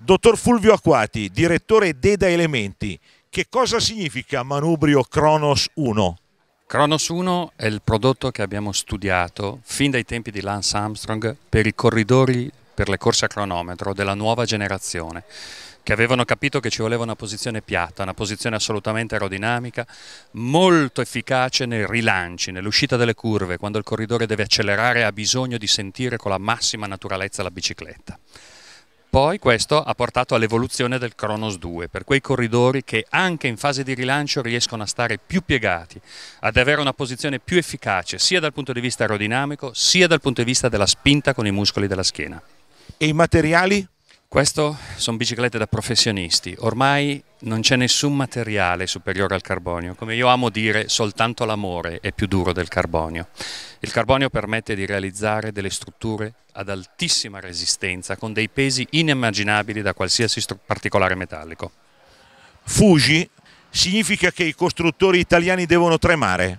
Dottor Fulvio Acquati, direttore DEDA Elementi, che cosa significa manubrio Cronos 1? Cronos 1 è il prodotto che abbiamo studiato fin dai tempi di Lance Armstrong per i corridori per le corse a cronometro della nuova generazione che avevano capito che ci voleva una posizione piatta, una posizione assolutamente aerodinamica, molto efficace nei rilanci, nell'uscita delle curve, quando il corridore deve accelerare ha bisogno di sentire con la massima naturalezza la bicicletta. Poi questo ha portato all'evoluzione del Cronos 2, per quei corridori che anche in fase di rilancio riescono a stare più piegati, ad avere una posizione più efficace sia dal punto di vista aerodinamico sia dal punto di vista della spinta con i muscoli della schiena. E i materiali? Questo sono biciclette da professionisti, ormai non c'è nessun materiale superiore al carbonio, come io amo dire soltanto l'amore è più duro del carbonio. Il carbonio permette di realizzare delle strutture ad altissima resistenza con dei pesi inimmaginabili da qualsiasi particolare metallico. Fuji significa che i costruttori italiani devono tremare?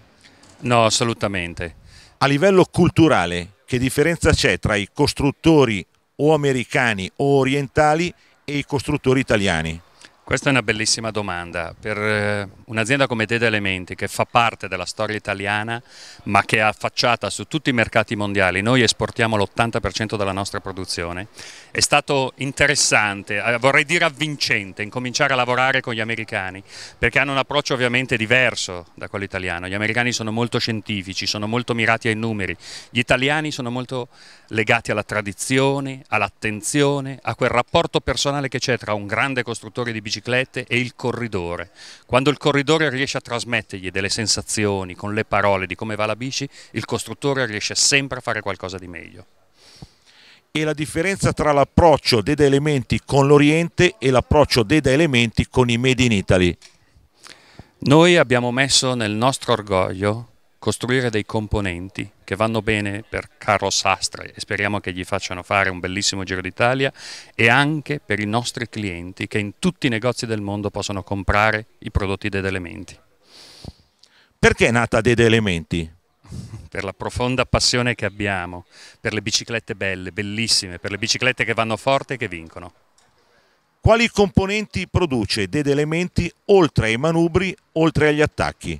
No, assolutamente. A livello culturale, che differenza c'è tra i costruttori o americani o orientali e i costruttori italiani. Questa è una bellissima domanda. Per eh, un'azienda come Dede Elementi, che fa parte della storia italiana, ma che è affacciata su tutti i mercati mondiali, noi esportiamo l'80% della nostra produzione, è stato interessante, eh, vorrei dire avvincente, incominciare a lavorare con gli americani, perché hanno un approccio ovviamente diverso da quello italiano. Gli americani sono molto scientifici, sono molto mirati ai numeri, gli italiani sono molto legati alla tradizione, all'attenzione, a quel rapporto personale che c'è tra un grande costruttore di biciclette biciclette è il corridore. Quando il corridore riesce a trasmettergli delle sensazioni con le parole di come va la bici, il costruttore riesce sempre a fare qualcosa di meglio. E la differenza tra l'approccio Deda Elementi con l'Oriente e l'approccio Deda Elementi con i Made in Italy? Noi abbiamo messo nel nostro orgoglio costruire dei componenti che vanno bene per Carlo Sastre e speriamo che gli facciano fare un bellissimo giro d'Italia e anche per i nostri clienti che in tutti i negozi del mondo possono comprare i prodotti Ded Elementi. Perché è nata Ded Elementi? per la profonda passione che abbiamo per le biciclette belle, bellissime, per le biciclette che vanno forte e che vincono. Quali componenti produce Ded Elementi oltre ai manubri, oltre agli attacchi?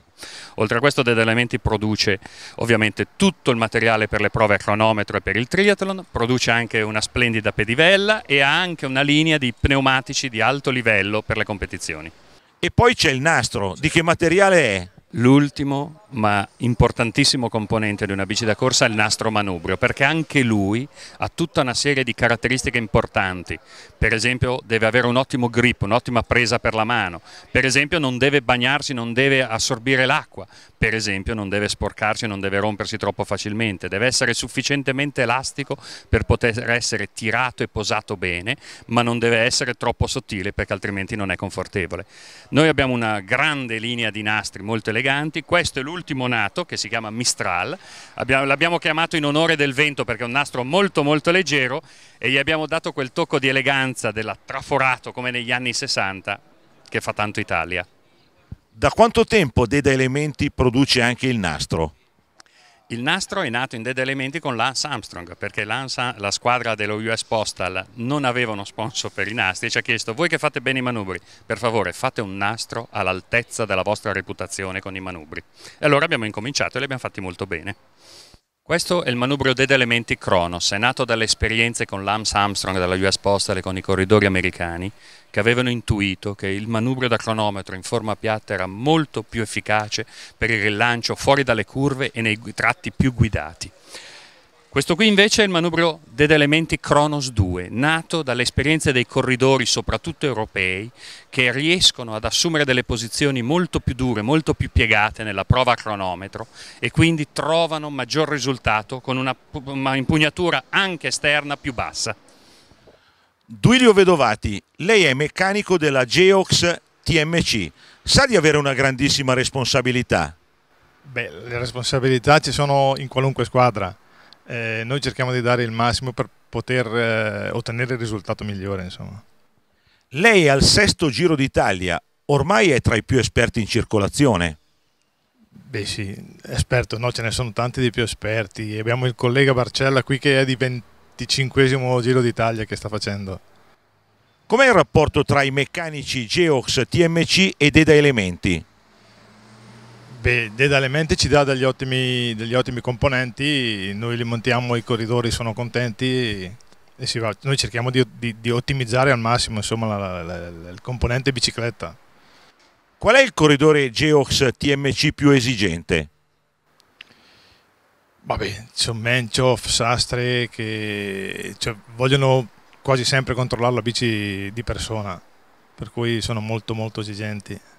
Oltre a questo Dead Elementi produce ovviamente tutto il materiale per le prove a cronometro e per il triathlon, produce anche una splendida pedivella e ha anche una linea di pneumatici di alto livello per le competizioni. E poi c'è il nastro, di che materiale è? L'ultimo ma importantissimo componente di una bici da corsa è il nastro manubrio perché anche lui ha tutta una serie di caratteristiche importanti, per esempio deve avere un ottimo grip, un'ottima presa per la mano, per esempio non deve bagnarsi, non deve assorbire l'acqua, per esempio non deve sporcarsi, non deve rompersi troppo facilmente, deve essere sufficientemente elastico per poter essere tirato e posato bene ma non deve essere troppo sottile perché altrimenti non è confortevole. Noi abbiamo una grande linea di nastri molto elevati eleganti, questo è l'ultimo nato che si chiama Mistral, l'abbiamo chiamato in onore del vento perché è un nastro molto molto leggero e gli abbiamo dato quel tocco di eleganza della traforato come negli anni 60 che fa tanto Italia. Da quanto tempo Deda Elementi produce anche il nastro? Il nastro è nato in Dead Elementi con Lance Armstrong perché Lance, la squadra dello US Postal non aveva uno sponsor per i nastri e ci ha chiesto voi che fate bene i manubri, per favore fate un nastro all'altezza della vostra reputazione con i manubri. E allora abbiamo incominciato e li abbiamo fatti molto bene. Questo è il manubrio Dead Elementi Kronos, è nato dalle esperienze con l'AMS Armstrong dalla US Postal e con i corridori americani, che avevano intuito che il manubrio da cronometro in forma piatta era molto più efficace per il rilancio fuori dalle curve e nei tratti più guidati. Questo qui invece è il manubrio degli elementi Kronos 2, nato dall'esperienza dei corridori, soprattutto europei, che riescono ad assumere delle posizioni molto più dure, molto più piegate nella prova a cronometro e quindi trovano maggior risultato con una, una impugnatura anche esterna più bassa. Duilio Vedovati, lei è meccanico della Geox TMC, sa di avere una grandissima responsabilità? Beh, le responsabilità ci sono in qualunque squadra eh, noi cerchiamo di dare il massimo per poter eh, ottenere il risultato migliore. Insomma. Lei al sesto Giro d'Italia ormai è tra i più esperti in circolazione. Beh sì, esperto, no, ce ne sono tanti di più esperti. Abbiamo il collega Barcella qui che è di 25 Giro d'Italia che sta facendo. Com'è il rapporto tra i meccanici Geox TMC ed EDA Elementi? Beh, Dedalemente ci dà degli ottimi, degli ottimi, componenti, noi li montiamo, i corridori sono contenti e si va. Noi cerchiamo di, di, di ottimizzare al massimo insomma, la, la, la, il componente bicicletta. Qual è il corridore Geox TMC più esigente? Vabbè, c'è Menchoff, Sastre che cioè, vogliono quasi sempre controllare la bici di persona, per cui sono molto molto esigenti.